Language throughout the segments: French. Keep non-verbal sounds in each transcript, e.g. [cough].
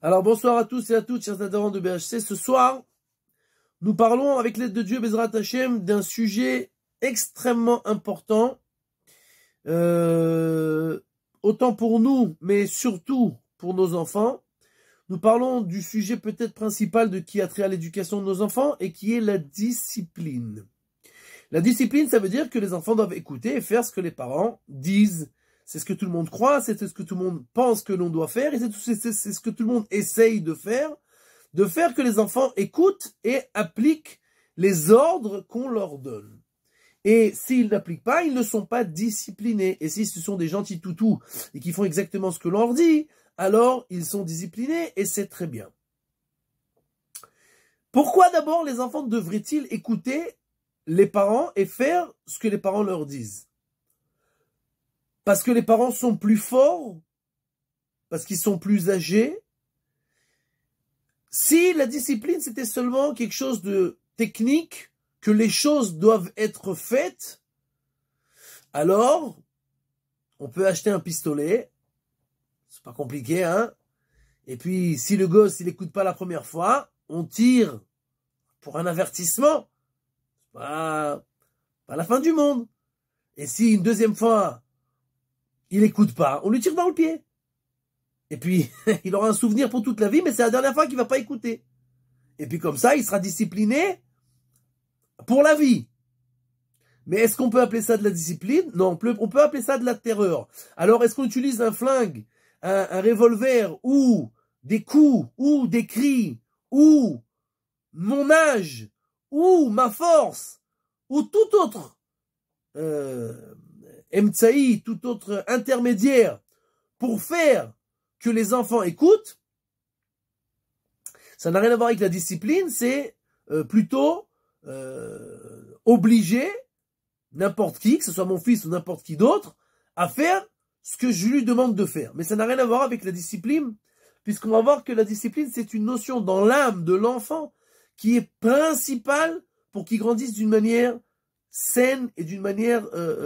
Alors bonsoir à tous et à toutes, chers adhérents de BHC. Ce soir, nous parlons avec l'aide de Dieu, Bezrat Hachem d'un sujet extrêmement important, euh, autant pour nous, mais surtout pour nos enfants. Nous parlons du sujet peut-être principal de qui a trait à l'éducation de nos enfants et qui est la discipline. La discipline, ça veut dire que les enfants doivent écouter et faire ce que les parents disent c'est ce que tout le monde croit, c'est ce que tout le monde pense que l'on doit faire, et c'est ce que tout le monde essaye de faire, de faire que les enfants écoutent et appliquent les ordres qu'on leur donne. Et s'ils n'appliquent pas, ils ne sont pas disciplinés. Et si ce sont des gentils toutous et qui font exactement ce que l'on leur dit, alors ils sont disciplinés et c'est très bien. Pourquoi d'abord les enfants devraient-ils écouter les parents et faire ce que les parents leur disent parce que les parents sont plus forts, parce qu'ils sont plus âgés. Si la discipline, c'était seulement quelque chose de technique, que les choses doivent être faites, alors on peut acheter un pistolet, c'est pas compliqué, hein. Et puis, si le gosse, il n'écoute pas la première fois, on tire pour un avertissement. Pas, pas la fin du monde. Et si une deuxième fois, il écoute pas, on lui tire dans le pied. Et puis, [laughs] il aura un souvenir pour toute la vie, mais c'est la dernière fois qu'il va pas écouter. Et puis comme ça, il sera discipliné pour la vie. Mais est-ce qu'on peut appeler ça de la discipline Non, on peut, appeler ça de la terreur. Alors, est-ce qu'on utilise un flingue, un, revolver, ou des coups, ou des cris, ou mon âge, ou ma force, ou tout autre euh, Mtsaï, tout autre intermédiaire, pour faire que les enfants écoutent, ça n'a rien à voir avec la discipline, c'est euh, plutôt euh, obliger n'importe qui, que ce soit mon fils ou n'importe qui d'autre, à faire ce que je lui demande de faire. Mais ça n'a rien à voir avec la discipline, puisqu'on va voir que la discipline, c'est une notion dans l'âme de l'enfant qui est principale pour qu'il grandisse d'une manière saines et d'une manière euh,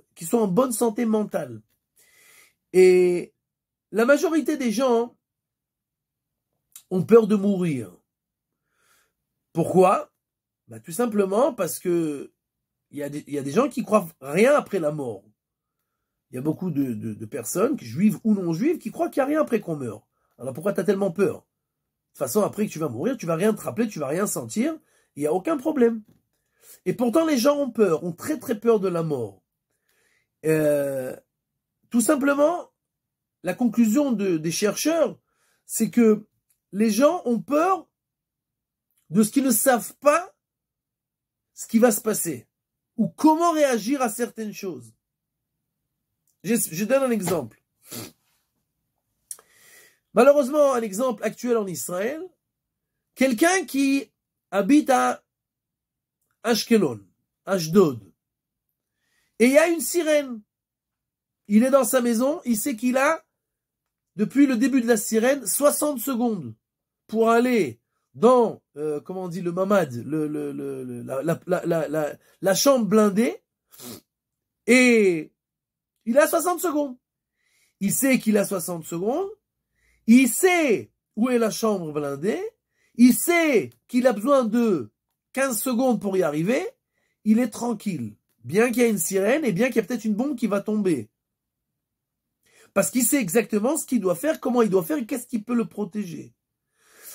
euh, qui soit en bonne santé mentale. Et la majorité des gens ont peur de mourir. Pourquoi bah, Tout simplement parce que il y, a des gens qui croient rien après la mort. Il y a beaucoup de, de, personnes, juives ou non juives, qui croient qu'il n'y a rien après qu'on meurt. Alors pourquoi tu as tellement peur De toute façon, après que tu vas mourir, tu vas rien te rappeler, tu vas rien sentir, il n'y a aucun problème. Et pourtant, les gens ont peur, ont très très peur de la mort. Euh, tout simplement, la conclusion des chercheurs, c'est que les gens ont peur de ce qu'ils ne savent pas, ce qui va se passer, ou comment réagir à certaines choses. Je, je donne un exemple. Malheureusement, un exemple actuel en Israël, quelqu'un qui habite à Ashkelon, Ashdod. Et il y a une sirène. Il est dans sa maison, il sait qu'il a, depuis le début de la sirène, 60 secondes pour aller dans, euh, comment on dit, le mamad, le, la, la, chambre blindée, et il a 60 secondes. Il sait qu'il a 60 secondes, il sait où est la chambre blindée, il sait qu'il a besoin de 15 secondes pour y arriver, il est tranquille. Bien qu'il y ait une sirène et bien qu'il y ait peut-être une bombe qui va tomber. Parce qu'il sait exactement ce qu'il doit faire, comment il doit faire et qu'est-ce qui peut le protéger.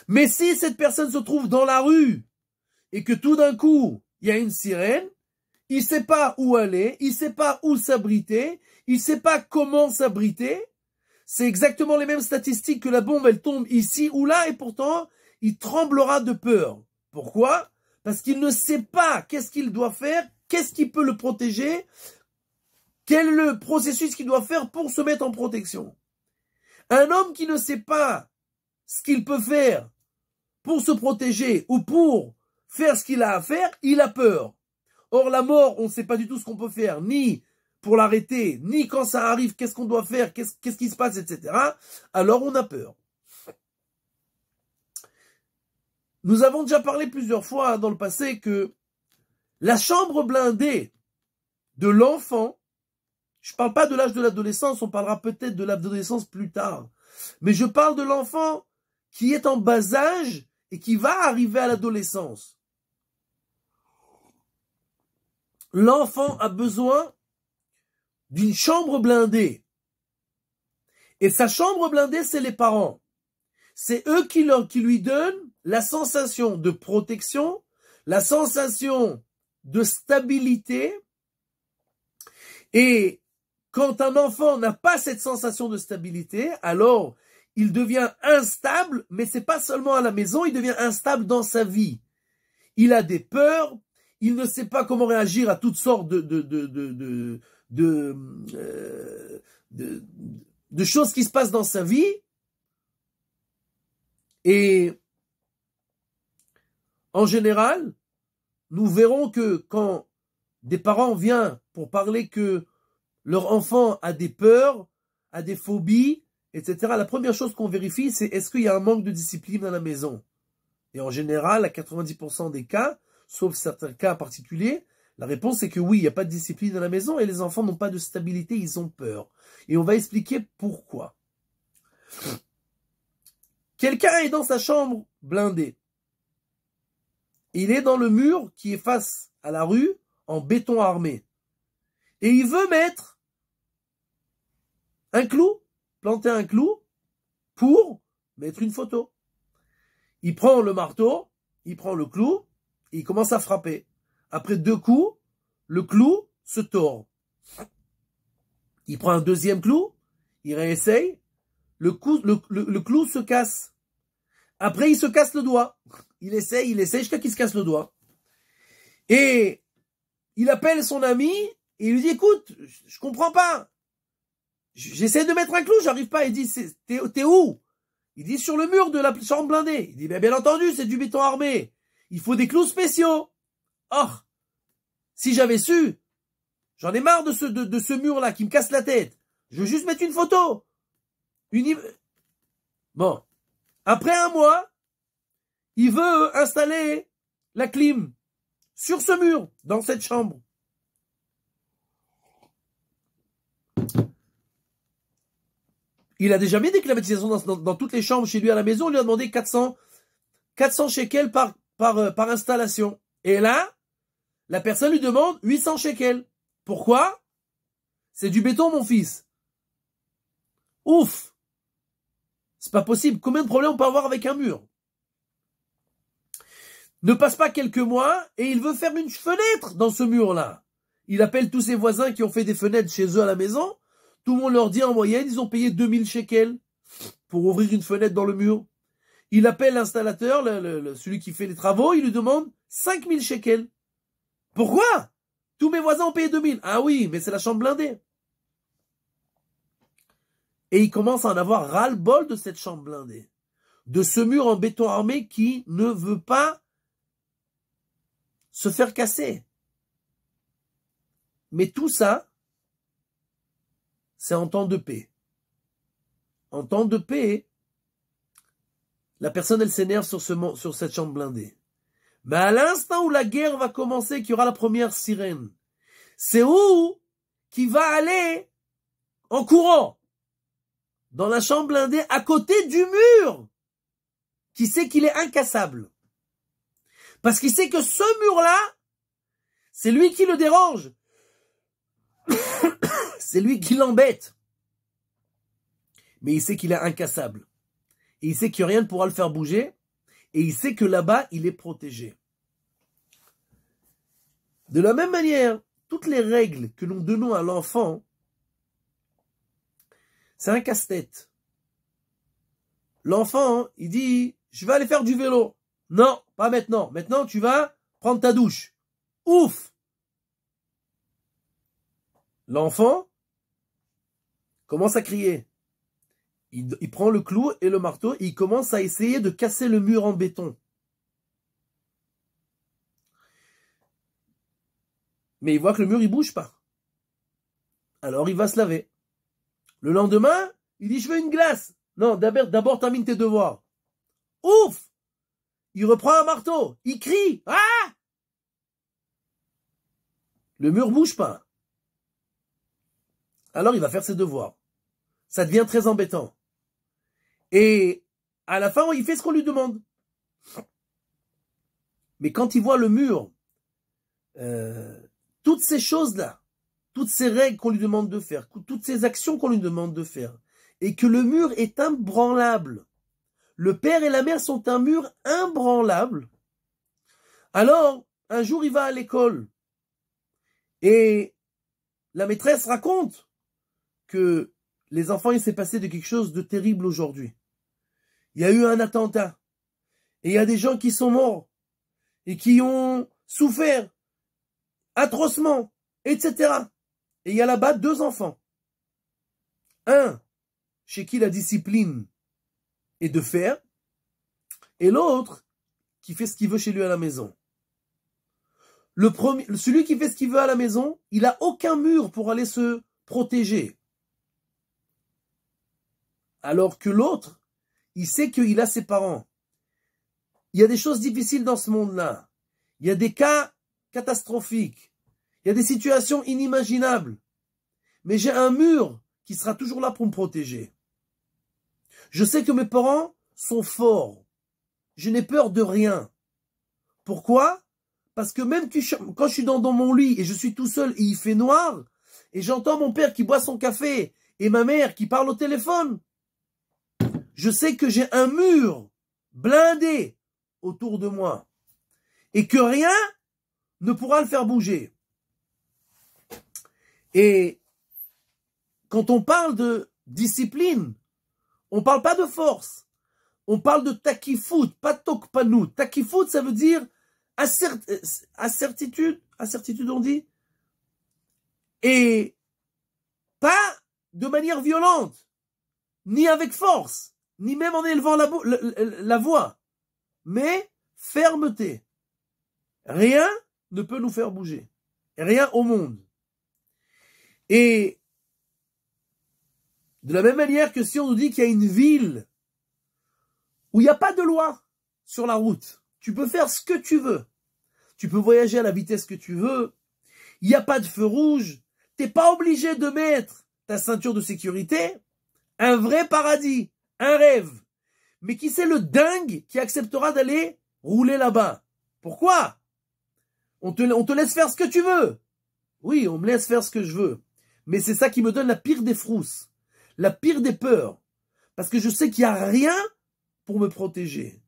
Mais si cette personne se trouve dans la rue et que tout d'un coup, il y a une sirène, il sait pas où aller, il sait pas où s'abriter, il sait pas comment s'abriter. C'est exactement les mêmes statistiques que la bombe, elle tombe ici ou là et pourtant, il tremblera de peur. Pourquoi? Parce qu'il ne sait pas qu'est-ce qu'il doit faire, qu'est-ce qui peut le protéger, quel est le processus qu'il doit faire pour se mettre en protection. Un homme qui ne sait pas ce qu'il peut faire pour se protéger ou pour faire ce qu'il a à faire, il a peur. Or, la mort, on ne sait pas du tout ce qu'on peut faire, ni pour l'arrêter, ni quand ça arrive, qu'est-ce qu'on doit faire, qu'est-ce qui se passe, etc. Alors, on a peur. Nous avons déjà parlé plusieurs fois dans le passé que la chambre blindée de l'enfant, je ne parle pas de l'âge de l'adolescence, on parlera peut-être de l'adolescence plus tard, mais je parle de l'enfant qui est en bas âge et qui va arriver à l'adolescence. L'enfant a besoin d'une chambre blindée. Et sa chambre blindée, c'est les parents. C'est eux qui, leur, qui lui donnent la sensation de protection, la sensation de stabilité. Et quand un enfant n'a pas cette sensation de stabilité, alors il devient instable, mais c'est pas seulement à la maison, il devient instable dans sa vie. Il a des peurs, il ne sait pas comment réagir à toutes sortes de, de, de, de, de, euh, choses qui se passent dans sa vie. Et en général, nous verrons que quand des parents viennent pour parler que leur enfant a des peurs, a des phobies, etc., la première chose qu'on vérifie, c'est est-ce qu'il y a un manque de discipline dans la maison Et en général, à 90% des cas, sauf certains cas particuliers, la réponse est que oui, il n'y a pas de discipline dans la maison et les enfants n'ont pas de stabilité, ils ont peur. Et on va expliquer pourquoi. Quelqu'un est dans sa chambre blindée. Il est dans le mur qui est face à la rue en béton armé. Et il veut mettre un clou, planter un clou pour mettre une photo. Il prend le marteau, il prend le clou, et il commence à frapper. Après deux coups, le clou se tord. Il prend un deuxième clou, il réessaye, le, le clou se casse. Après, il se casse le doigt. Il essaie, il essaie jusqu'à qu'il se casse le doigt. Et il appelle son ami et il lui dit, écoute, je comprends pas. J'essaie de mettre un clou, j'arrive pas. Il dit, t'es où? Il dit, sur le mur de la chambre blindée. Il dit, bien, bien entendu, c'est du béton armé. Il faut des clous spéciaux. Or, si j'avais su, j'en ai marre de ce, de, ce mur-là qui me casse la tête. Je veux juste mettre une photo. Une... Bon. Après un mois, il veut installer la clim sur ce mur, dans cette chambre. Il a déjà mis des climatisations dans, toutes les chambres chez lui à la maison. Il lui a demandé 400, 400 shekels par, par, euh, par installation. Et là, la personne lui demande 800 shekels. Pourquoi C'est du béton, mon fils. Ouf c'est pas possible. Combien de problèmes on peut avoir avec un mur Ne passe pas quelques mois et il veut faire une fenêtre dans ce mur-là. Il appelle tous ses voisins qui ont fait des fenêtres chez eux à la maison. Tout le monde leur dit en moyenne, ils ont payé 2000 shekels pour ouvrir une fenêtre dans le mur. Il appelle l'installateur, celui qui fait les travaux, il lui demande 5000 shekels. Pourquoi Tous mes voisins ont payé 2000. Ah oui, mais c'est la chambre blindée. Et il commence à en avoir ras-le-bol de cette chambre blindée, de ce mur en béton armé qui ne veut pas se faire casser. Mais tout ça, c'est en temps de paix. En temps de paix, la personne, elle s'énerve sur, ce, sur cette chambre blindée. Mais à l'instant où la guerre va commencer, qu'il y aura la première sirène, c'est où qui va aller en courant dans la chambre blindée à côté du mur qui sait qu'il est incassable. Parce qu'il sait que ce mur-là, c'est lui qui le dérange. [coughs] C'est lui qui l'embête. Mais il sait qu'il est incassable. Et il sait que rien ne pourra le faire bouger. Et il sait que là-bas, il est protégé. De la même manière, toutes les règles que nous donnons à l'enfant c'est un casse-tête. L'enfant, il dit, je vais aller faire du vélo. Non, pas maintenant. Maintenant, tu vas prendre ta douche. Ouf L'enfant commence à crier. Il, prend le clou et le marteau et il commence à essayer de casser le mur en béton. Mais il voit que le mur, il bouge pas. Alors il va se laver. Le lendemain, il dit, je veux une glace. Non, d'abord, termine tes devoirs. Ouf! Il reprend un marteau. Il crie. Ah! Le mur bouge pas. Alors il va faire ses devoirs. Ça devient très embêtant. Et à la fin, il fait ce qu'on lui demande. Mais quand il voit le mur, euh, toutes ces choses-là, toutes ces règles qu'on lui demande de faire, toutes ces actions qu'on lui demande de faire, et que le mur est imbranlable, le père et la mère sont un mur imbranlable, alors un jour il va à l'école et la maîtresse raconte que les enfants, il s'est passé de quelque chose de terrible aujourd'hui. Il y a eu un attentat et il y a des gens qui sont morts et qui ont souffert atrocement, etc. Et il y a là-bas deux enfants. Un chez qui la discipline est de faire, et l'autre qui fait ce qu'il veut chez lui à la maison. Le premier, celui qui fait ce qu'il veut à la maison, il n'a aucun mur pour aller se protéger. Alors que l'autre, il sait qu'il a ses parents. Il y a des choses difficiles dans ce monde-là. Il y a des cas catastrophiques. Il y a des situations inimaginables. Mais j'ai un mur qui sera toujours là pour me protéger. Je sais que mes parents sont forts. Je n'ai peur de rien. Pourquoi Parce que même quand je suis dans, mon lit et je suis tout seul et il fait noir, et j'entends mon père qui boit son café et ma mère qui parle au téléphone, je sais que j'ai un mur blindé autour de moi et que rien ne pourra le faire bouger. Et quand on parle de discipline, on ne parle pas de force. On parle de takifut, pas tokpanu. Takifut, ça veut dire incertitude, euh, incertitude on dit, et pas de manière violente, ni avec force, ni même en élevant la voix, mais fermeté. Rien ne peut nous faire bouger. Rien au monde. Et de la même manière que si on nous dit qu'il y a une ville où il n'y a pas de loi sur la route, tu peux faire ce que tu veux, tu peux voyager à la vitesse que tu veux, il n'y a pas de feu rouge, t'es pas obligé de mettre ta ceinture de sécurité, un vrai paradis, un rêve. Mais qui c'est le dingue qui acceptera d'aller rouler là-bas Pourquoi on te, on te laisse faire ce que tu veux. Oui, on me laisse faire ce que je veux. Mais c'est ça qui me donne la pire des frousses, la pire des peurs. Parce que je sais qu'il n'y a rien pour me protéger.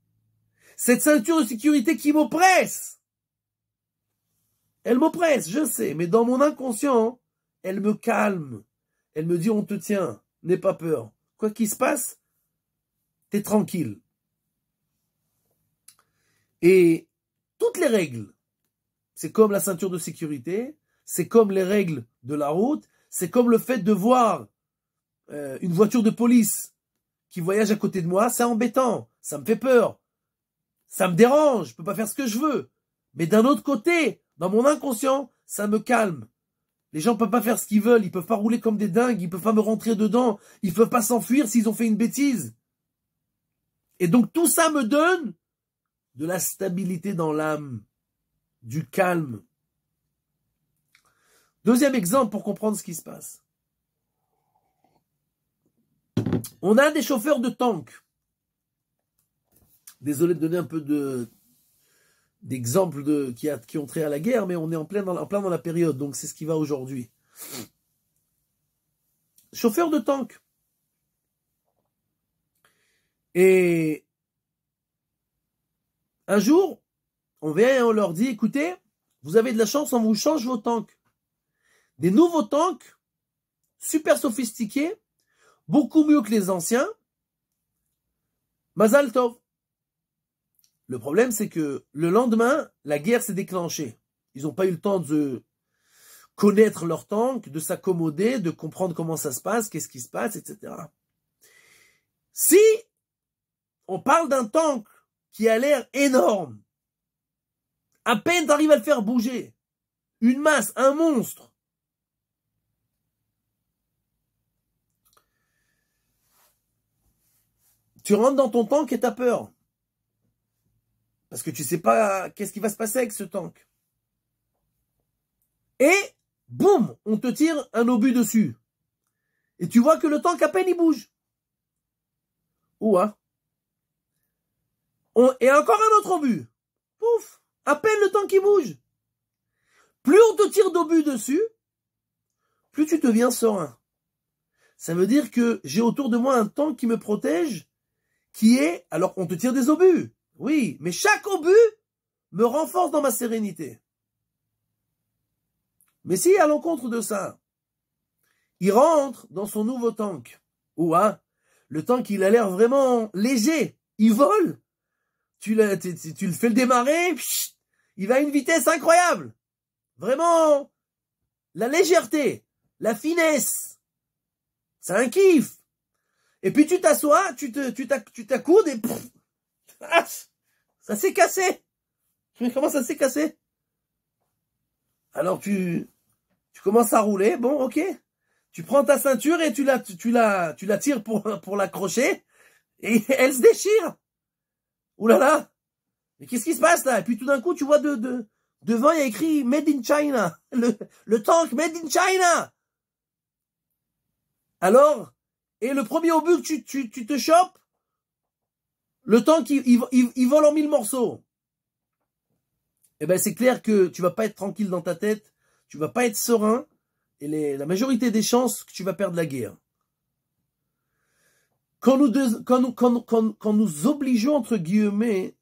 Cette ceinture de sécurité qui m'oppresse. Elle m'oppresse, je sais, mais dans mon inconscient, elle me calme. Elle me dit, on te tient, n'aie pas peur. Quoi qu'il se passe, t'es tranquille. Et toutes les règles, c'est comme la ceinture de sécurité, c'est comme les règles de la route, c'est comme le fait de voir euh, une voiture de police qui voyage à côté de moi, c'est embêtant, ça me fait peur, ça me dérange, je peux pas faire ce que je veux. Mais d'un autre côté, dans mon inconscient, ça me calme. Les gens peuvent pas faire ce qu'ils veulent, ils peuvent pas rouler comme des dingues, ils peuvent pas me rentrer dedans, ils peuvent pas s'enfuir s'ils ont fait une bêtise. Et donc tout ça me donne de la stabilité dans l'âme, du calme, Deuxième exemple pour comprendre ce qui se passe. On a des chauffeurs de tank. Désolé de donner un peu d'exemples de, qui, qui ont trait à la guerre, mais on est en plein dans, dans la période, donc c'est ce qui va aujourd'hui. Chauffeurs de tank. Et un jour, on vient et on leur dit, écoutez, vous avez de la chance, on vous change vos tanks des nouveaux tanks super sophistiqués, beaucoup mieux que les anciens. Mazal Le problème, c'est que le lendemain, la guerre s'est déclenchée. Ils n'ont pas eu le temps de connaître leur tank, de s'accommoder, de comprendre comment ça se passe, qu'est-ce qui se passe, etc. Si on parle d'un tank qui a l'air énorme, à peine d'arriver à le faire bouger, une masse, un monstre, Tu rentres dans ton tank et t'as peur. Parce que tu sais pas qu'est-ce qui va se passer avec ce tank. Et, boum, on te tire un obus dessus. Et tu vois que le tank à peine il bouge. Ouah. Hein. On, et encore un autre obus. Pouf. À peine le tank il bouge. Plus on te tire d'obus dessus, plus tu deviens serein. Ça veut dire que j'ai autour de moi un tank qui me protège qui est alors qu'on te tire des obus. Oui, mais chaque obus me renforce dans ma sérénité. Mais si à l'encontre de ça, il rentre dans son nouveau tank, ou hein, le tank il a l'air vraiment léger, il vole, tu, le, tu, le fais le démarrer, il va à une vitesse incroyable. Vraiment, la légèreté, la finesse, c'est un kiff. Et puis tu t'assois, tu te, tu t'accoudes et pff, ah, ça s'est cassé. Mais comment ça s'est cassé Alors tu, tu commences à rouler, bon, ok. Tu prends ta ceinture et tu la, tu la, tu la tires pour, pour l'accrocher et [laughs] elle se déchire. Ouh là là Mais qu'est-ce qui se passe là Et puis tout d'un coup, tu vois de, de, devant, il y a écrit Made in China. Le, le tank Made in China. Alors, et le premier obus que tu, te chopes, le temps qu'il vole en mille morceaux, eh ben c'est clair que tu vas pas être tranquille dans ta tête, tu vas pas être serein, et la majorité des chances que tu vas perdre la guerre. Quand nous, quand nous obligeons, entre guillemets,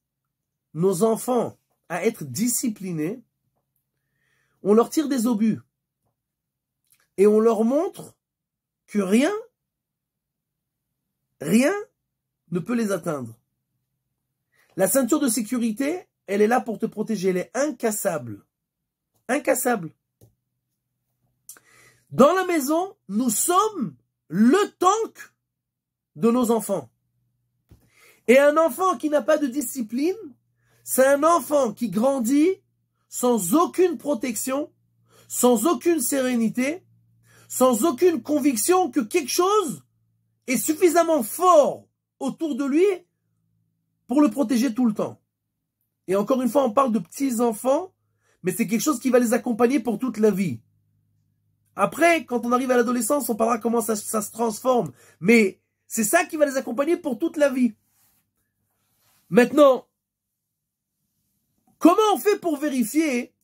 nos enfants à être disciplinés, on leur tire des obus. Et on leur montre que rien rien ne peut les atteindre. La ceinture de sécurité, elle est là pour te protéger, elle est incassable. Incassable. Dans la maison, nous sommes le tank de nos enfants. Et un enfant qui n'a pas de discipline, c'est un enfant qui grandit sans aucune protection, sans aucune sérénité, sans aucune conviction que quelque chose est suffisamment fort autour de lui pour le protéger tout le temps. Et encore une fois, on parle de petits enfants, mais c'est quelque chose qui va les accompagner pour toute la vie. Après, quand on arrive à l'adolescence, on parlera comment ça, se transforme. Mais c'est ça qui va les accompagner pour toute la vie. Maintenant, comment on fait pour vérifier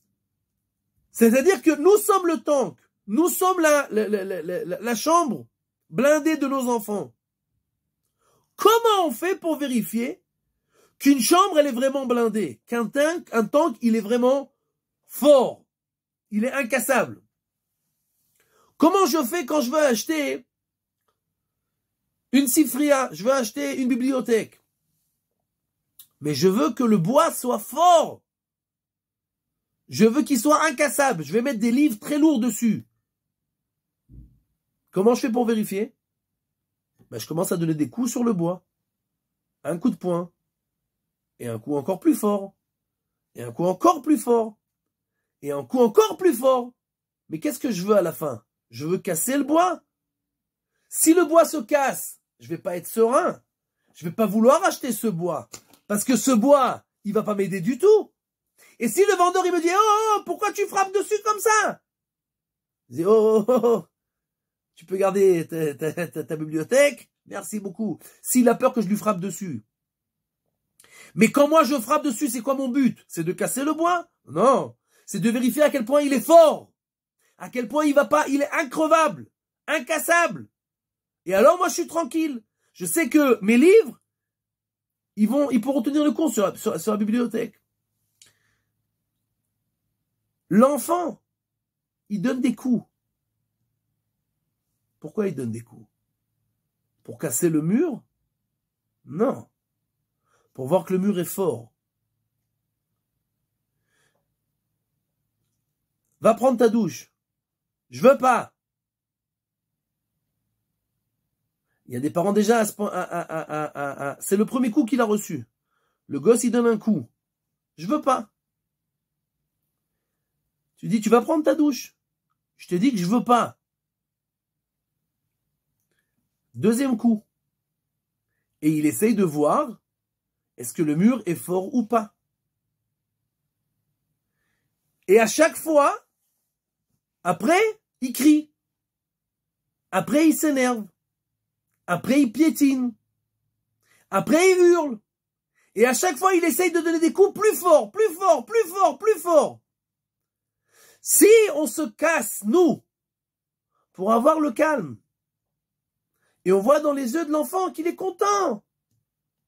C'est-à-dire que nous sommes le tank, nous sommes la chambre blindé de nos enfants. Comment on fait pour vérifier qu'une chambre, elle est vraiment blindée, qu'un tank, il est vraiment fort, il est incassable Comment je fais quand je veux acheter une sifria je veux acheter une bibliothèque mais je veux que le bois soit fort. Je veux qu'il soit incassable. Je vais mettre des livres très lourds dessus. Comment je fais pour vérifier ben, Je commence à donner des coups sur le bois. Un coup de poing. Et un coup encore plus fort. Et un coup encore plus fort. Et un coup encore plus fort. Mais qu'est-ce que je veux à la fin Je veux casser le bois. Si le bois se casse, je vais pas être serein. Je vais pas vouloir acheter ce bois. Parce que ce bois, il va pas m'aider du tout. Et si le vendeur, il me dit, oh, oh, oh pourquoi tu frappes dessus comme ça? Je dis, oh, oh, oh. oh tu peux garder ta, bibliothèque, merci beaucoup. S'il a peur que je lui frappe dessus. Mais quand moi je frappe dessus, c'est quoi mon but C'est de casser le bois Non, c'est de vérifier à quel point il est fort, à quel point il va pas, il est increvable, incassable. Et alors moi je suis tranquille. Je sais que mes livres, ils vont, ils pourront tenir le compte sur la bibliothèque. L'enfant, il donne des coups. Pourquoi il donne des coups Pour casser le mur Non. Pour voir que le mur est fort. Va prendre ta douche. Je veux pas. Il y a des parents déjà à ce point. C'est le premier coup qu'il a reçu. Le gosse, il donne un coup. Je veux pas. Tu dis, tu vas prendre ta douche. Je te dis que je veux pas. Deuxième coup. Et il essaye de voir est-ce que le mur est fort ou pas. Et à chaque fois, après, il crie. Après, il s'énerve. Après, il piétine. Après, il hurle. Et à chaque fois, il essaye de donner des coups plus forts, plus forts, plus forts, plus forts. Si on se casse, nous, pour avoir le calme, et on voit dans les yeux de l'enfant qu'il est content.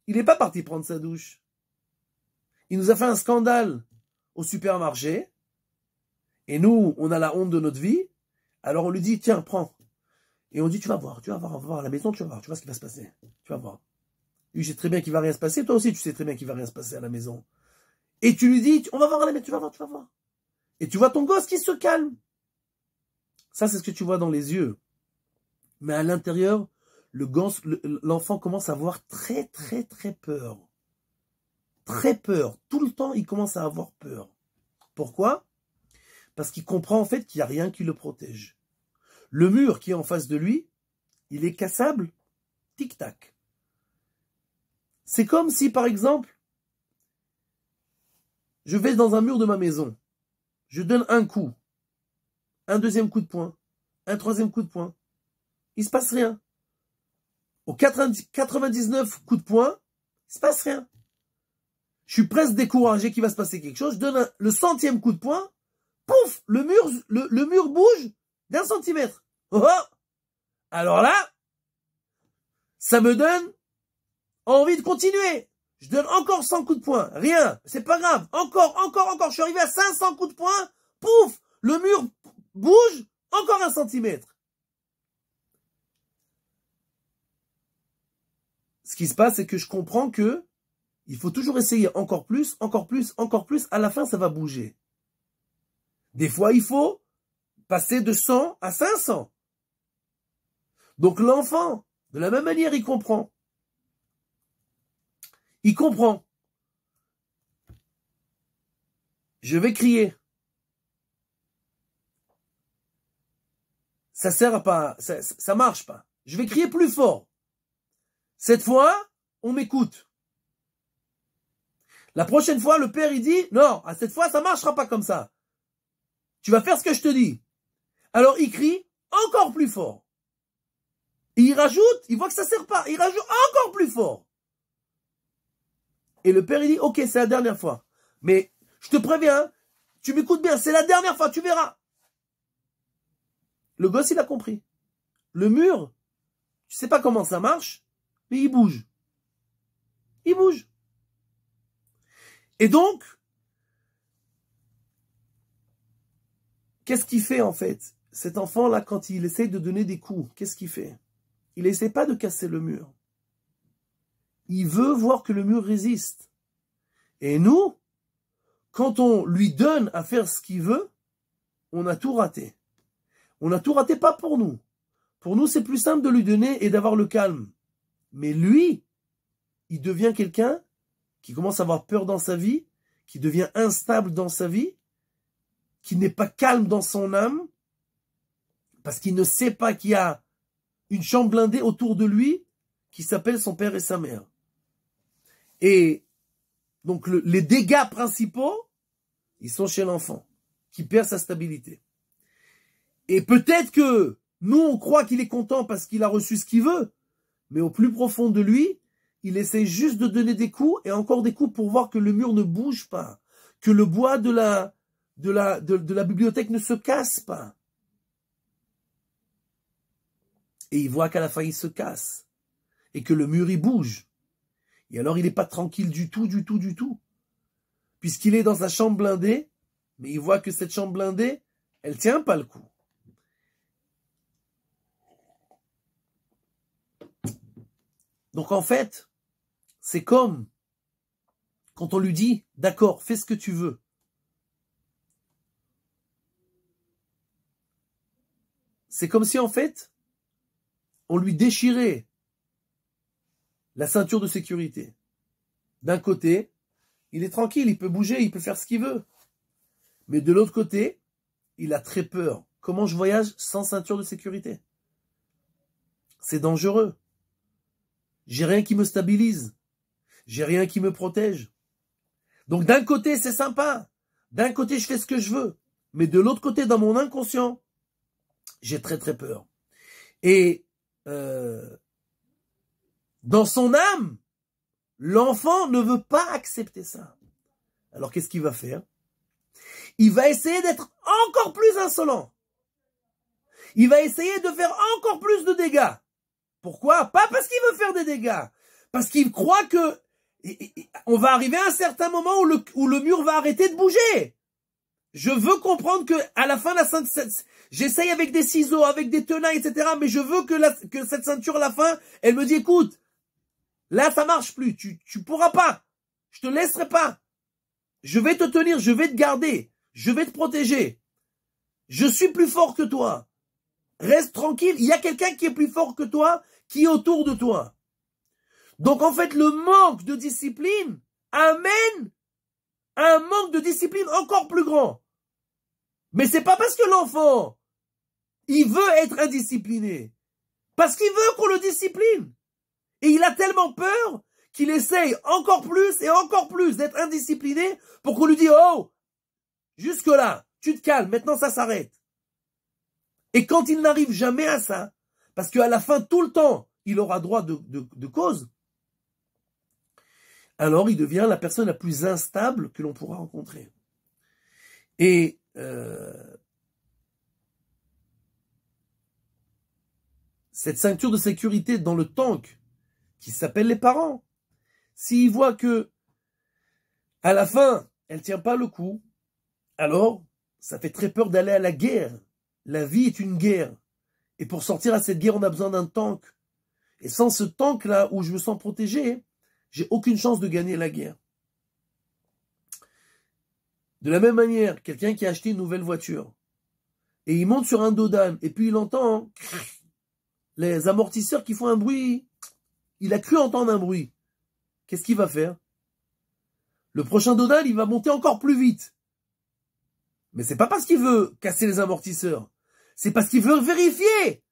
Il n'est pas parti prendre sa douche. Il nous a fait un scandale au supermarché. Et nous, on a la honte de notre vie. Alors on lui dit, tiens, prends. Et on dit, tu vas voir, tu vas voir, on va voir à la maison, tu vas voir, tu vois ce qui va se passer. Tu vas voir. Lui, je sais très bien qu'il va rien se passer. Toi aussi, tu sais très bien qu'il va rien se passer à la maison. Et tu lui dis, on va voir à la maison, tu vas voir, tu vas voir. Et tu vois ton gosse qui se calme. Ça, c'est ce que tu vois dans les yeux. Mais à l'intérieur, l'enfant commence à avoir très très très peur. Très peur. Tout le temps, il commence à avoir peur. Pourquoi Parce qu'il comprend en fait qu'il n'y a rien qui le protège. Le mur qui est en face de lui, il est cassable. Tic-tac. C'est comme si, par exemple, je vais dans un mur de ma maison. Je donne un coup. Un deuxième coup de poing. Un troisième coup de poing. Il se passe rien. Au 99 coups de poing, il se passe rien. Je suis presque découragé qu'il va se passer quelque chose. Je donne le centième coup de poing, pouf, le mur, le, mur bouge d'un centimètre. Oh, oh. Alors là, ça me donne envie de continuer. Je donne encore 100 coups de poing. Rien. C'est pas grave. Encore, encore, encore. Je suis arrivé à 500 coups de poing. Pouf! Le mur bouge. Encore un centimètre. ce qui se passe, c'est que je comprends que il faut toujours essayer encore plus, encore plus, encore plus. À la fin, ça va bouger. Des fois, il faut passer de 100 à 500. Donc l'enfant, de la même manière, il comprend. Il comprend. Je vais crier. Ça sert à pas, ça, ça marche pas. Je vais crier plus fort. Cette fois, on m'écoute. La prochaine fois, le père, il dit, non, à cette fois, ça marchera pas comme ça. Tu vas faire ce que je te dis. Alors, il crie encore plus fort. il rajoute, il voit que ça sert pas, il rajoute encore plus fort. Et le père, il dit, ok, c'est la dernière fois. Mais, je te préviens, hein, tu m'écoutes bien, c'est la dernière fois, tu verras. Le gosse, il a compris. Le mur, tu sais pas comment ça marche, mais il bouge. Il bouge. Et donc, qu'est-ce qu'il fait en fait Cet enfant-là, quand il essaye de donner des coups, qu'est-ce qu'il fait Il n'essaie pas de casser le mur. Il veut voir que le mur résiste. Et nous, quand on lui donne à faire ce qu'il veut, on a tout raté. On a tout raté pas pour nous. Pour nous, c'est plus simple de lui donner et d'avoir le calme. Mais lui, il devient quelqu'un qui commence à avoir peur dans sa vie, qui devient instable dans sa vie, qui n'est pas calme dans son âme, parce qu'il ne sait pas qu'il y a une chambre blindée autour de lui qui s'appelle son père et sa mère. Et donc les dégâts principaux, ils sont chez l'enfant, qui perd sa stabilité. Et peut-être que nous, on croit qu'il est content parce qu'il a reçu ce qu'il veut, mais au plus profond de lui, il essaie juste de donner des coups et encore des coups pour voir que le mur ne bouge pas, que le bois de la, de la, de, la bibliothèque ne se casse pas. Et il voit qu'à la fin, il se casse et que le mur, il bouge. Et alors, il n'est pas tranquille du tout, du tout, du tout. Puisqu'il est dans sa chambre blindée, mais il voit que cette chambre blindée, elle tient pas le coup. Donc en fait, c'est comme quand on lui dit, d'accord, fais ce que tu veux. C'est comme si en fait, on lui déchirait la ceinture de sécurité. D'un côté, il est tranquille, il peut bouger, il peut faire ce qu'il veut. Mais de l'autre côté, il a très peur. Comment je voyage sans ceinture de sécurité C'est dangereux. J'ai rien qui me stabilise. J'ai rien qui me protège. Donc d'un côté, c'est sympa. D'un côté, je fais ce que je veux. Mais de l'autre côté, dans mon inconscient, j'ai très très peur. Et euh, dans son âme, l'enfant ne veut pas accepter ça. Alors qu'est-ce qu'il va faire Il va essayer d'être encore plus insolent. Il va essayer de faire encore plus de dégâts. Pourquoi Pas parce qu'il veut faire des dégâts. Parce qu'il croit que on va arriver à un certain moment où le, mur va arrêter de bouger. Je veux comprendre que à la fin la j'essaye avec des ciseaux, avec des tenailles, etc. Mais je veux que, que cette ceinture, à la fin, elle me dit écoute, là ça marche plus, tu tu pourras pas, je te laisserai pas, je vais te tenir, je vais te garder, je vais te protéger, je suis plus fort que toi. Reste tranquille. Il y a quelqu'un qui est plus fort que toi, qui est autour de toi. Donc en fait, le manque de discipline amène un manque de discipline encore plus grand. Mais c'est pas parce que l'enfant, il veut être indiscipliné. Parce qu'il veut qu'on le discipline. Et il a tellement peur qu'il essaye encore plus et encore plus d'être indiscipliné pour qu'on lui dise, oh, jusque là, tu te calmes, maintenant ça s'arrête. Et quand il n'arrive jamais à ça, parce qu'à la fin, tout le temps, il aura droit de, cause, alors il devient la personne la plus instable que l'on pourra rencontrer. Et euh, cette ceinture de sécurité dans le tank, qui s'appelle les parents, s'il voit que à la fin, elle tient pas le coup, alors ça fait très peur d'aller à la guerre. La vie est une guerre. Et pour sortir à cette guerre, on a besoin d'un tank. Et sans ce tank-là, où je me sens protégé, j'ai aucune chance de gagner la guerre. De la même manière, quelqu'un qui a acheté une nouvelle voiture, et il monte sur un dos et puis il entend [laughs] les amortisseurs qui font un bruit. Il a cru entendre un bruit. Qu'est-ce qu'il va faire Le prochain dodal, il va monter encore plus vite. Mais ce n'est pas parce qu'il veut casser les amortisseurs c'est parce qu'ils veulent vérifier.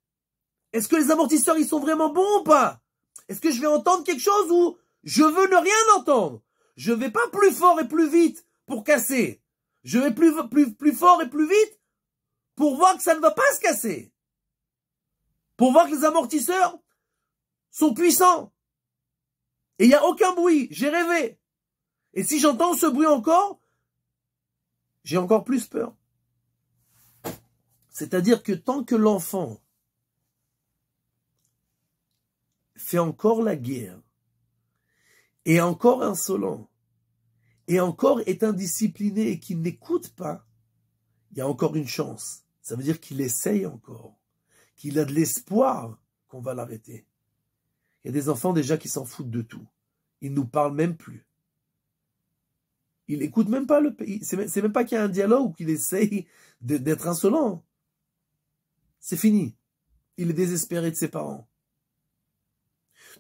Est-ce que les amortisseurs, ils sont vraiment bons ou pas Est-ce que je vais entendre quelque chose ou je veux ne rien entendre Je vais pas plus fort et plus vite pour casser. Je vais plus, plus, plus fort et plus vite pour voir que ça ne va pas se casser. Pour voir que les amortisseurs sont puissants. Et il n'y a aucun bruit. J'ai rêvé. Et si j'entends ce bruit encore, j'ai encore plus peur. C'est-à-dire que tant que l'enfant fait encore la guerre, est encore insolent, et encore est indiscipliné et qu'il n'écoute pas, il y a encore une chance. Ça veut dire qu'il essaye encore, qu'il a de l'espoir qu'on va l'arrêter. Il y a des enfants déjà qui s'en foutent de tout. Ils ne nous parlent même plus. Ils n'écoutent même pas le pays. C'est même pas qu'il y a un dialogue ou qu'il essaye d'être insolent. C'est fini. Il est désespéré de ses parents.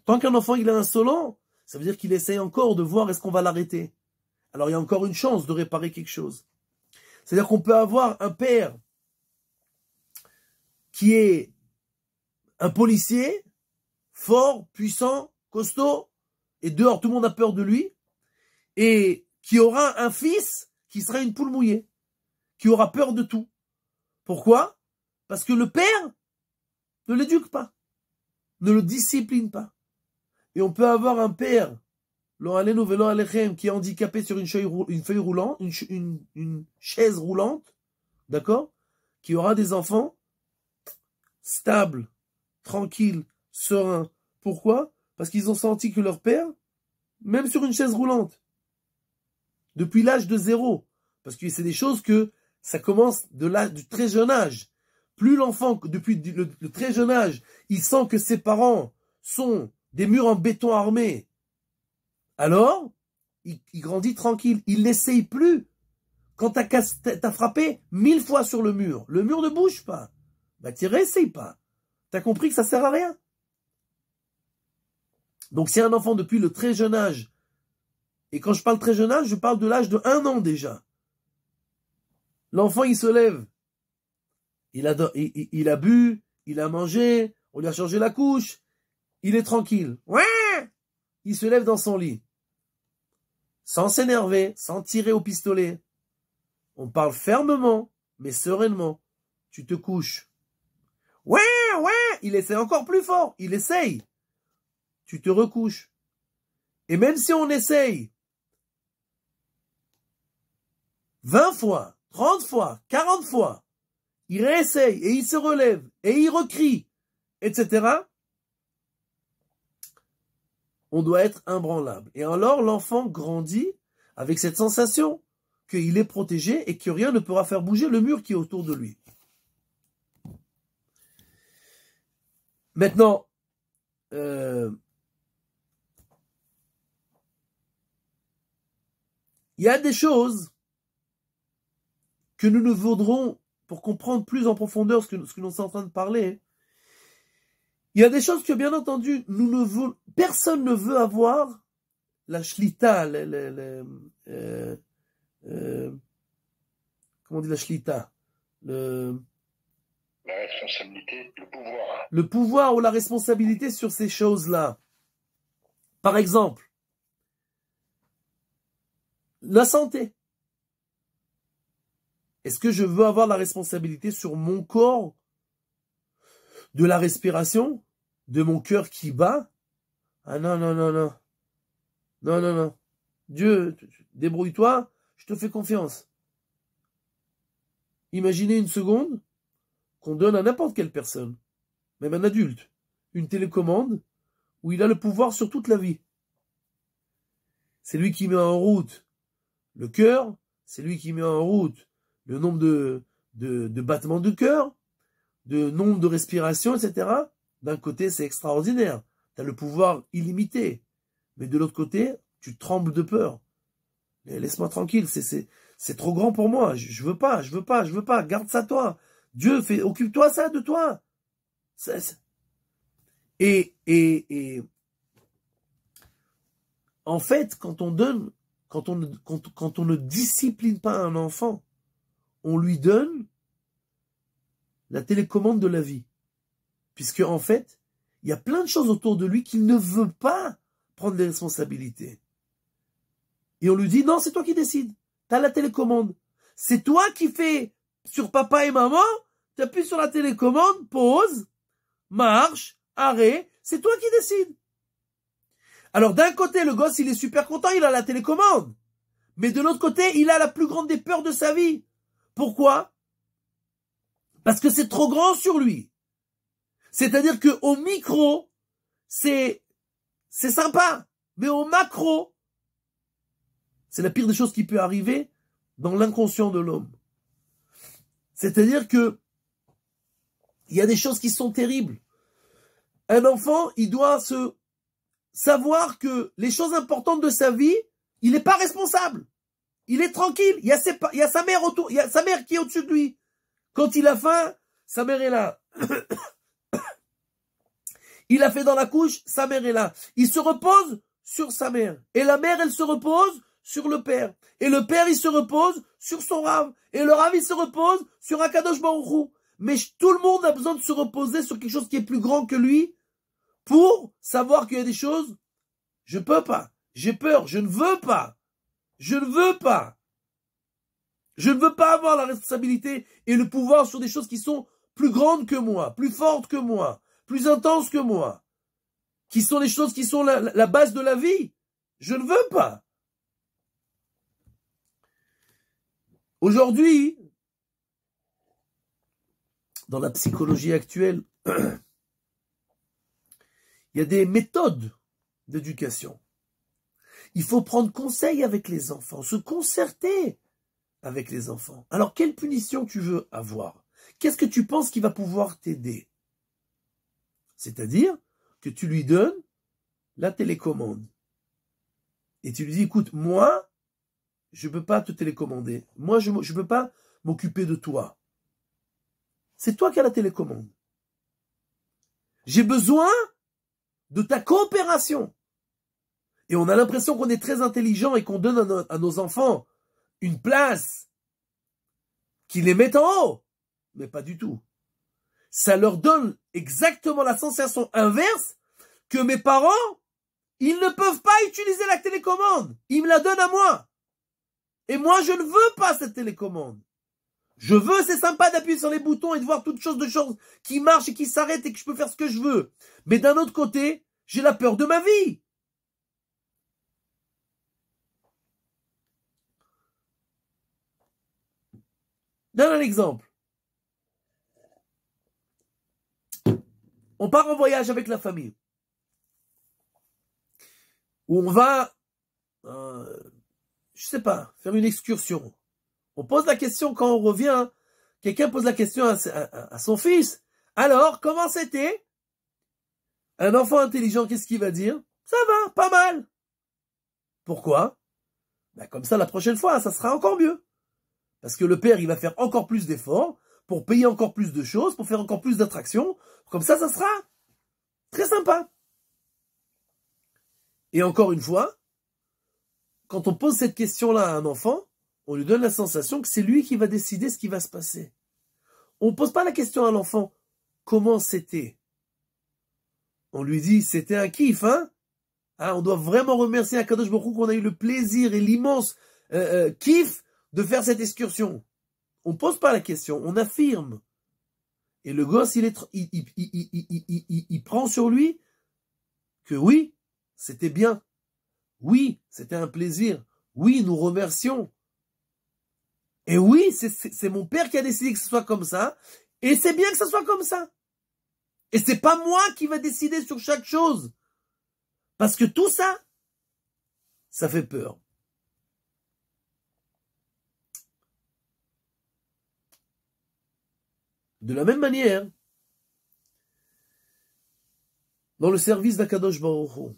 Tant qu'un enfant il est insolent, ça veut dire qu'il essaye encore de voir est-ce qu'on va l'arrêter. Alors il y a encore une chance de réparer quelque chose. C'est-à-dire qu'on peut avoir un père qui est un policier, fort, puissant, costaud, et dehors tout le monde a peur de lui, et qui aura un fils qui sera une poule mouillée, qui aura peur de tout. Pourquoi parce que le père ne l'éduque pas, ne le discipline pas. Et on peut avoir un père, qui est handicapé sur une feuille, une feuille roulante, une, une chaise roulante, d'accord Qui aura des enfants stables, tranquilles, sereins. Pourquoi Parce qu'ils ont senti que leur père, même sur une chaise roulante, depuis l'âge de zéro, parce que c'est des choses que ça commence de l'âge du très jeune âge plus l'enfant, depuis le, très jeune âge, il sent que ses parents sont des murs en béton armé, alors il, grandit tranquille, il n'essaye plus. Quand t'as frappé mille fois sur le mur, le mur ne bouge pas. Bah t'y réessayes pas. T'as compris que ça sert à rien. Donc si un enfant depuis le très jeune âge, et quand je parle très jeune âge, je parle de l'âge de un an déjà. L'enfant il se lève, il a, il, a bu, il a mangé, on lui a changé la couche, il est tranquille. Ouais il se lève dans son lit, sans s'énerver, sans tirer au pistolet. On parle fermement, mais sereinement. Tu te couches. Ouais, ouais, il essaie encore plus fort, il essaye. Tu te recouches. Et même si on essaye 20 fois, 30 fois, 40 fois, il réessaye, et il se relève, et il recrie, etc., on doit être imbranlable. Et alors l'enfant grandit avec cette sensation qu'il est protégé et que rien ne pourra faire bouger le mur qui est autour de lui. Maintenant, euh, il y a des choses que nous ne voudrons pour comprendre plus en profondeur ce que, ce que nous sommes en train de parler, il y a des choses que, bien entendu, nous ne personne ne veut avoir la shlita, euh, euh, comment on dit la shlita le, responsabilité, le pouvoir. Le pouvoir ou la responsabilité sur ces choses-là. Par exemple, la santé. Est-ce que je veux avoir la responsabilité sur mon corps de la respiration, de mon cœur qui bat Ah non, non, non, non. Non, non, non. Dieu, débrouille-toi, je te fais confiance. Imaginez une seconde qu'on donne à n'importe quelle personne, même un adulte, une télécommande où il a le pouvoir sur toute la vie. C'est lui qui met en route le cœur, c'est lui qui met en route le nombre de, de, de battements du cœur, de nombre de respirations, etc. D'un côté, c'est extraordinaire. Tu as le pouvoir illimité. Mais de l'autre côté, tu trembles de peur. Laisse-moi tranquille, c'est trop grand pour moi. Je, veux pas, je veux pas, je veux pas. Garde ça toi. Dieu, fait, occupe-toi ça de toi. Et, et, et en fait, quand on donne, quand on, quand on ne discipline pas un enfant, on lui donne la télécommande de la vie. Puisque en fait, il y a plein de choses autour de lui qu'il ne veut pas prendre des responsabilités. Et on lui dit, non, c'est toi qui décides. T'as la télécommande. C'est toi qui fais sur papa et maman, appuies sur la télécommande, pause, marche, arrêt, c'est toi qui décides. Alors d'un côté, le gosse, il est super content, il a la télécommande. Mais de l'autre côté, il a la plus grande des peurs de sa vie. Pourquoi Parce que c'est trop grand sur lui. C'est-à-dire que au micro, c'est c'est sympa, mais au macro, c'est la pire des choses qui peut arriver dans l'inconscient de l'homme. C'est-à-dire que il y a des choses qui sont terribles. Un enfant, il doit se savoir que les choses importantes de sa vie, il n'est pas responsable. Il est tranquille. Il y a, sa mère autour, il y a sa mère qui est au-dessus de lui. Quand il a faim, sa mère est là. [coughs] il a fait dans la couche, sa mère est là. Il se repose sur sa mère. Et la mère, elle se repose sur le père. Et le père, il se repose sur son rave. Et le rave, il se repose sur un Akadosh Baruchou. Mais tout le monde a besoin de se reposer sur quelque chose qui est plus grand que lui pour savoir qu'il y a des choses, je peux pas, j'ai peur, je ne veux pas. Je ne veux pas. Je ne veux pas avoir la responsabilité et le pouvoir sur des choses qui sont plus grandes que moi, plus fortes que moi, plus intenses que moi, qui sont les choses qui sont la, la base de la vie. Je ne veux pas. Aujourd'hui, dans la psychologie actuelle, [clears throat] il y a des méthodes d'éducation. Il faut prendre conseil avec les enfants, se concerter avec les enfants. Alors, quelle punition tu veux avoir Qu'est-ce que tu penses qui va pouvoir t'aider C'est-à-dire que tu lui donnes la télécommande. Et tu lui dis, écoute, moi, je ne peux pas te télécommander. Moi, je ne peux pas m'occuper de toi. C'est toi qui as la télécommande. J'ai besoin de ta coopération. Et on a l'impression qu'on est très intelligent et qu'on donne à nos, enfants une place qui les met en haut. Mais pas du tout. Ça leur donne exactement la sensation inverse que mes parents, ils ne peuvent pas utiliser la télécommande. Ils me la donnent à moi. Et moi, je ne veux pas cette télécommande. Je veux, c'est sympa d'appuyer sur les boutons et de voir toutes choses de choses qui marchent et qui s'arrêtent et que je peux faire ce que je veux. Mais d'un autre côté, j'ai la peur de ma vie. Donne un exemple. On part en voyage avec la famille. Ou on va, je euh, je sais pas, faire une excursion. On pose la question quand on revient. Quelqu'un pose la question à, son fils. Alors, comment c'était Un enfant intelligent, qu'est-ce qu'il va dire Ça va, pas mal. Pourquoi ben Comme ça, la prochaine fois, ça sera encore mieux. Parce que le père, il va faire encore plus d'efforts pour payer encore plus de choses, pour faire encore plus d'attractions. Comme ça, ça sera très sympa. Et encore une fois, quand on pose cette question-là à un enfant, on lui donne la sensation que c'est lui qui va décider ce qui va se passer. On ne pose pas la question à l'enfant comment c'était. On lui dit c'était un kiff, hein, hein On doit vraiment remercier Akadosh beaucoup qu'on a eu le plaisir et l'immense euh, euh, kiff de faire cette excursion. On ne pose pas la question, on affirme. Et le gosse, il, est, il prend sur lui que oui, c'était bien. Oui, c'était un plaisir. Oui, nous remercions. Et oui, c'est mon père qui a décidé que ce soit comme ça. Et c'est bien que ce soit comme ça. Et c'est pas moi qui va décider sur chaque chose. Parce que tout ça, ça fait peur. De la même manière, dans le service d'Akadosh Baruch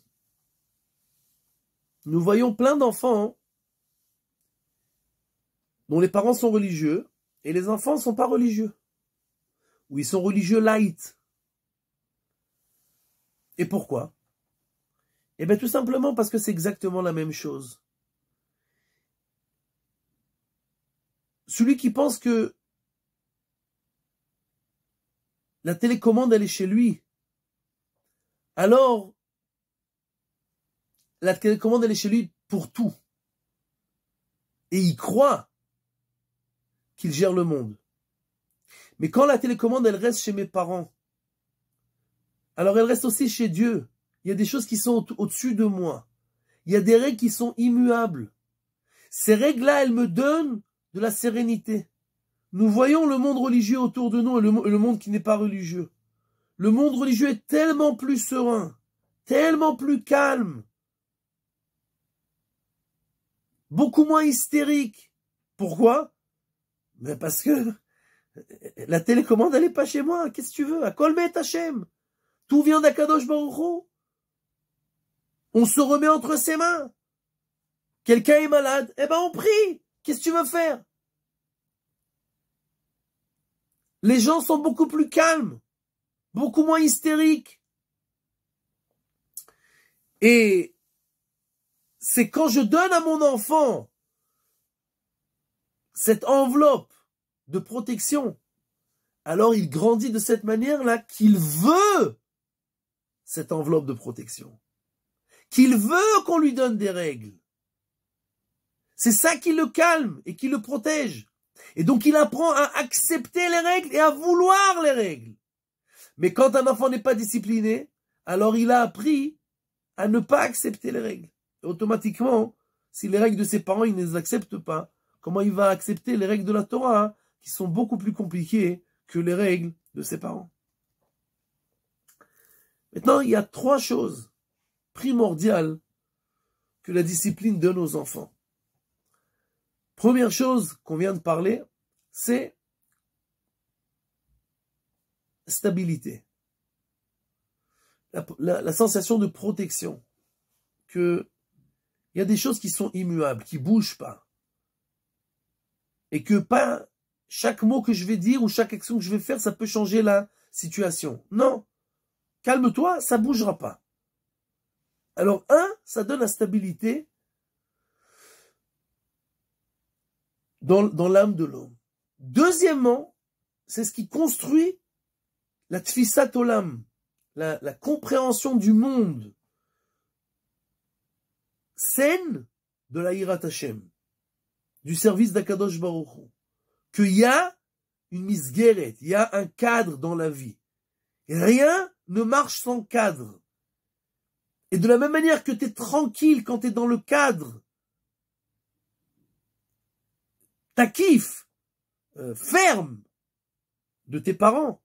nous voyons plein d'enfants dont les parents sont religieux et les enfants ne sont pas religieux. Ou ils sont religieux light. Et pourquoi Eh bien tout simplement parce que c'est exactement la même chose. Celui qui pense que la télécommande, elle est chez lui. Alors, la télécommande, elle est chez lui pour tout. Et il croit qu'il gère le monde. Mais quand la télécommande, elle reste chez mes parents, alors elle reste aussi chez Dieu. Il y a des choses qui sont au-dessus de moi. Il y a des règles qui sont immuables. Ces règles-là, elles me donnent de la sérénité. Nous voyons le monde religieux autour de nous et le, monde qui n'est pas religieux. Le monde religieux est tellement plus serein, tellement plus calme, beaucoup moins hystérique. Pourquoi Mais parce que [laughs] la télécommande, elle n'est pas chez moi. Qu'est-ce que tu veux À Colmet Hachem. Tout vient d'Akadosh Baruch On se remet entre ses mains. Quelqu'un est malade. Eh ben, on prie. Qu'est-ce que tu veux faire Les gens sont beaucoup plus calmes, beaucoup moins hystériques. Et c'est quand je donne à mon enfant cette enveloppe de protection, alors il grandit de cette manière-là qu'il veut cette enveloppe de protection, qu'il veut qu'on lui donne des règles. C'est ça qui le calme et qui le protège. Et donc il apprend à accepter les règles et à vouloir les règles. Mais quand un enfant n'est pas discipliné, alors il a appris à ne pas accepter les règles. Et automatiquement, si les règles de ses parents, il ne les accepte pas, comment il va accepter les règles de la Torah, hein, qui sont beaucoup plus compliquées que les règles de ses parents Maintenant, il y a trois choses primordiales que la discipline donne aux enfants. Première chose qu'on vient de parler, c'est stabilité. La, sensation de protection. Que il y a des choses qui sont immuables, qui bougent pas. Et que pas chaque mot que je vais dire ou chaque action que je vais faire, ça peut changer la situation. Non. Calme-toi, ça bougera pas. Alors, un, ça donne la stabilité dans, l'âme de l'homme. Deuxièmement, c'est ce qui construit la tfisat olam, la, la compréhension du monde saine de la Hirat du service d'Akadosh Baruch qu'il y a une misgeret, il y a un cadre dans la vie. Rien ne marche sans cadre. Et de la même manière que tu es tranquille quand tu es dans le cadre ta euh, ferme de tes parents,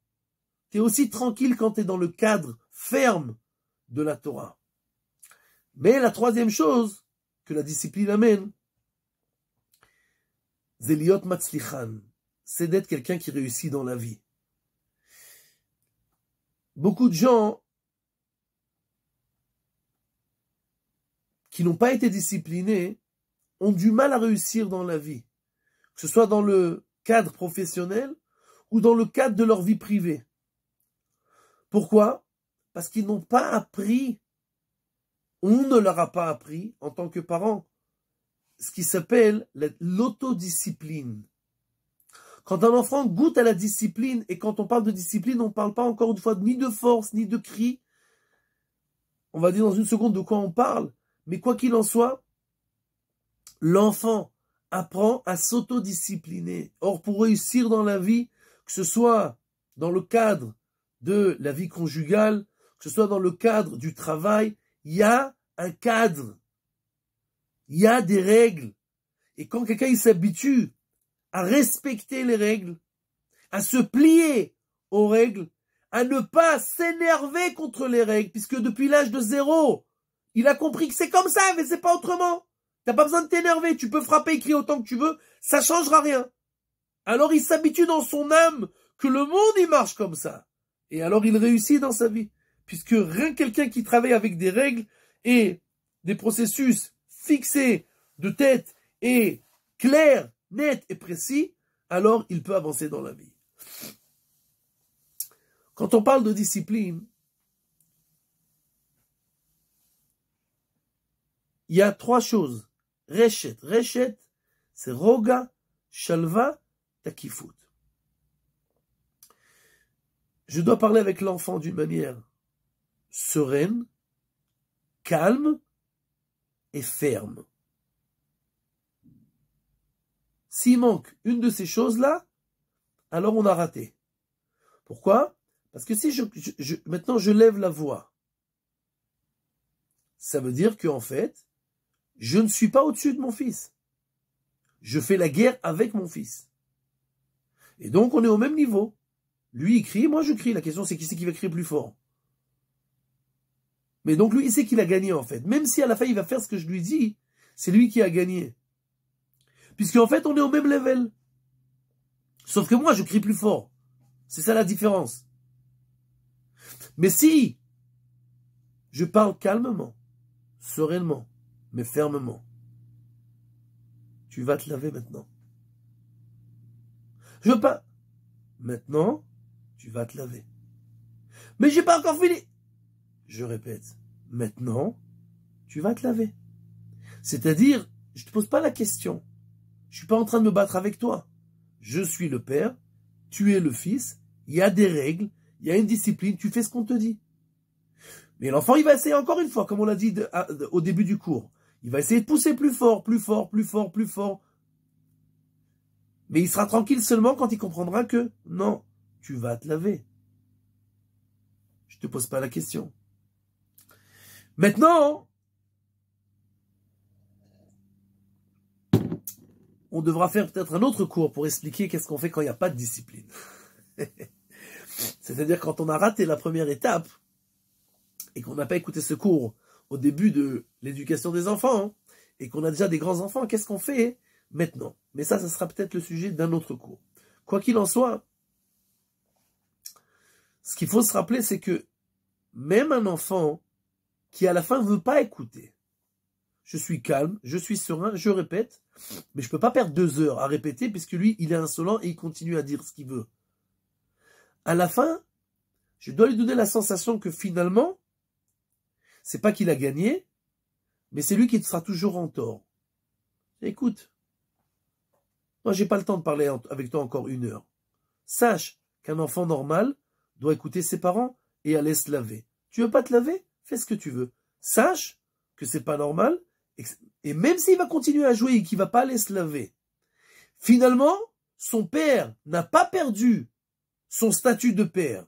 tu es aussi tranquille quand tu es dans le cadre ferme de la Torah. Mais la troisième chose que la discipline amène, c'est d'être quelqu'un qui réussit dans la vie. Beaucoup de gens qui n'ont pas été disciplinés ont du mal à réussir dans la vie que ce soit dans le cadre professionnel ou dans le cadre de leur vie privée. Pourquoi Parce qu'ils n'ont pas appris, on ne leur a pas appris en tant que parents, ce qui s'appelle l'autodiscipline. Quand un enfant goûte à la discipline, et quand on parle de discipline, on ne parle pas encore une fois ni de force, ni de cri. On va dire dans une seconde de quoi on parle. Mais quoi qu'il en soit, l'enfant apprend à s'autodiscipliner. Or, pour réussir dans la vie, que ce soit dans le cadre de la vie conjugale, que ce soit dans le cadre du travail, il y a un cadre, il y a des règles. Et quand quelqu'un s'habitue à respecter les règles, à se plier aux règles, à ne pas s'énerver contre les règles, puisque depuis l'âge de zéro, il a compris que c'est comme ça, mais c'est pas autrement. T'as pas besoin de t'énerver, tu peux frapper et crier autant que tu veux, ça changera rien. Alors il s'habitue dans son âme que le monde y marche comme ça. Et alors il réussit dans sa vie. Puisque rien que quelqu'un qui travaille avec des règles et des processus fixés de tête et clairs, nets et précis, alors il peut avancer dans la vie. Quand on parle de discipline, il y a trois choses Reshet. Reshet, c'est Roga, Je dois parler avec l'enfant d'une manière sereine, calme et ferme. S'il manque une de ces choses-là, alors on a raté. Pourquoi Parce que si maintenant je lève la voix, ça veut dire qu'en fait, je ne suis pas au-dessus de mon fils. Je fais la guerre avec mon fils. Et donc on est au même niveau. Lui il crie, moi je crie. La question c'est qui c'est qui va crier plus fort. Mais donc lui il sait qu'il a gagné en fait. Même si à la fin il va faire ce que je lui dis, c'est lui qui a gagné. Puisqu'en fait on est au même level. Sauf que moi je crie plus fort. C'est ça la différence. Mais si je parle calmement, sereinement, mais fermement. Tu vas te laver maintenant. Je veux pas. Maintenant, tu vas te laver. Mais j'ai pas encore fini. Je répète. Maintenant, tu vas te laver. C'est-à-dire, je te pose pas la question. Je suis pas en train de me battre avec toi. Je suis le père, tu es le fils, il y a des règles, il y a une discipline, tu fais ce qu'on te dit. Mais l'enfant, il va essayer encore une fois, comme on l'a dit au début du cours. Il va essayer de pousser plus fort, plus fort, plus fort, plus fort. Mais il sera tranquille seulement quand il comprendra que non, tu vas te laver. Je te pose pas la question. Maintenant, on devra faire peut-être un autre cours pour expliquer qu'est-ce qu'on fait quand il n'y a pas de discipline. [laughs] C'est-à-dire quand on a raté la première étape et qu'on n'a pas écouté ce cours au début de l'éducation des enfants hein, et qu'on a déjà des grands-enfants, qu'est-ce qu'on fait maintenant Mais ça, ça sera peut-être le sujet d'un autre cours. Quoi qu'il en soit, ce qu'il faut se rappeler, c'est que même un enfant qui à la fin ne veut pas écouter, je suis calme, je suis serein, je répète, mais je ne peux pas perdre deux heures à répéter puisque lui, il est insolent et il continue à dire ce qu'il veut. À la fin, je dois lui donner la sensation que finalement, c'est pas qu'il a gagné, mais c'est lui qui sera toujours en tort. Écoute, moi j'ai pas le temps de parler avec toi encore une heure. Sache qu'un enfant normal doit écouter ses parents et aller se laver. Tu veux pas te laver Fais ce que tu veux. Sache que c'est pas normal et, même s'il va continuer à jouer et qu'il va pas aller se laver, finalement, son père n'a pas perdu son statut de père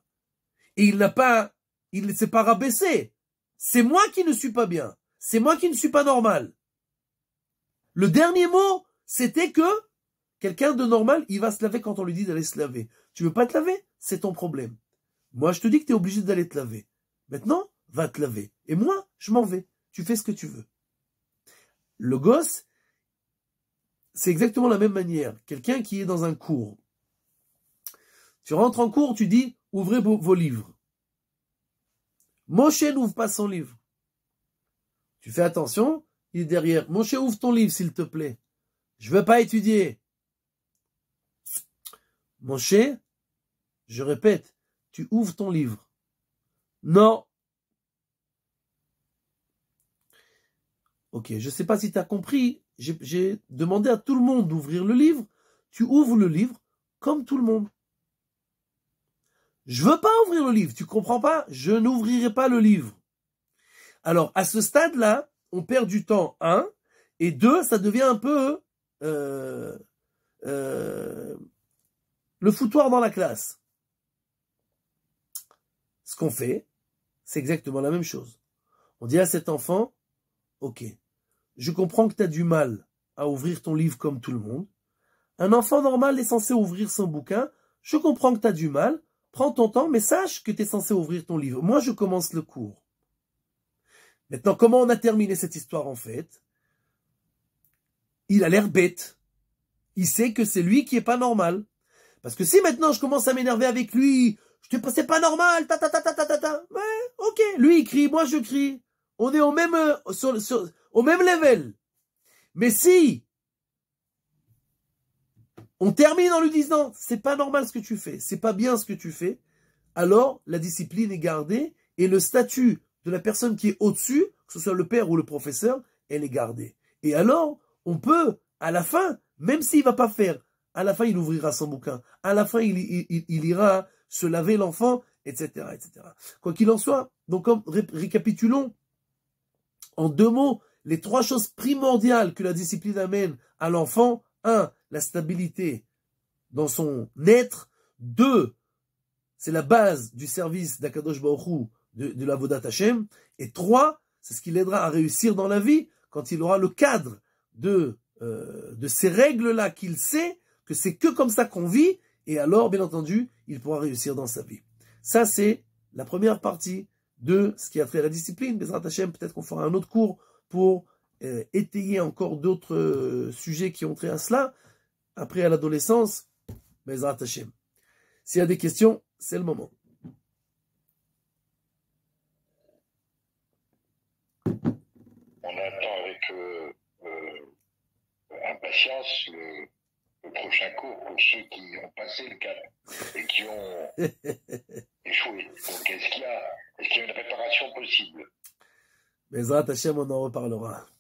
et il n'a pas, il ne s'est pas rabaissé. C'est moi qui ne suis pas bien. C'est moi qui ne suis pas normal. Le dernier mot, c'était que quelqu'un de normal, il va se laver quand on lui dit d'aller se laver. Tu veux pas te laver C'est ton problème. Moi, je te dis que tu es obligé d'aller te laver. Maintenant, va te laver. Et moi, je m'en vais. Tu fais ce que tu veux. Le gosse, c'est exactement la même manière. Quelqu'un qui est dans un cours. Tu rentres en cours, tu dis, ouvrez vos livres. Moshe n'ouvre pas son livre. Tu fais attention, il est derrière. Moshe, ouvre ton livre, s'il te plaît. Je veux pas étudier. Moshe, je répète, tu ouvres ton livre. Non. Ok, je ne sais pas si tu as compris. J'ai demandé à tout le monde d'ouvrir le livre. Tu ouvres le livre comme tout le monde. Je veux pas ouvrir le livre, tu comprends pas Je n'ouvrirai pas le livre. Alors, à ce stade-là, on perd du temps, un, et deux, ça devient un peu euh, euh, le foutoir dans la classe. Ce qu'on fait, c'est exactement la même chose. On dit à cet enfant, ok, je comprends que tu as du mal à ouvrir ton livre comme tout le monde. Un enfant normal est censé ouvrir son bouquin. Je comprends que tu as du mal prends ton temps, mais sache que tu es censé ouvrir ton livre. Moi, je commence le cours. Maintenant, comment on a terminé cette histoire en fait Il a l'air bête. Il sait que c'est lui qui est pas normal. Parce que si maintenant je commence à m'énerver avec lui, je te c'est pas normal, ta ta ta ta ta ta ta. Ouais, ok. Lui il crie, moi je crie. On est au même euh, au même level. Mais si on termine en lui disant, c'est pas normal ce que tu fais, c'est pas bien ce que tu fais. Alors, la discipline est gardée et le statut de la personne qui est au-dessus, que ce soit le père ou le professeur, elle est gardée. Et alors, on peut, à la fin, même s'il va pas faire, à la fin, il ouvrira son bouquin, à la fin, il, ira se laver l'enfant, etc., Quoi qu'il en soit, donc récapitulons en deux mots les trois choses primordiales que la discipline amène à l'enfant. Un, la stabilité dans son être. Deux, c'est la base du service d'Akadosh Baruchou de, la Vodat Et trois, c'est ce qui l'aidera à réussir dans la vie quand il aura le cadre euh, de, ces règles-là qu'il sait que c'est que comme ça qu'on vit. Et alors, bien entendu, il pourra réussir dans sa vie. Ça, c'est la première partie de ce qui a trait à la discipline. Bezrat Hashem, peut-être qu'on fera un autre cours pour euh, étayer encore d'autres euh, sujets qui ont trait à cela après à l'adolescence, Bezrat Hashem. S'il y a des questions, c'est le moment. On attend avec euh, euh, impatience le, prochain cours pour ceux qui ont passé le cap et qui ont [laughs] échoué. Donc est-ce qu'il y, est qu'il y, a une réparation possible Bezrat Hashem, on en reparlera.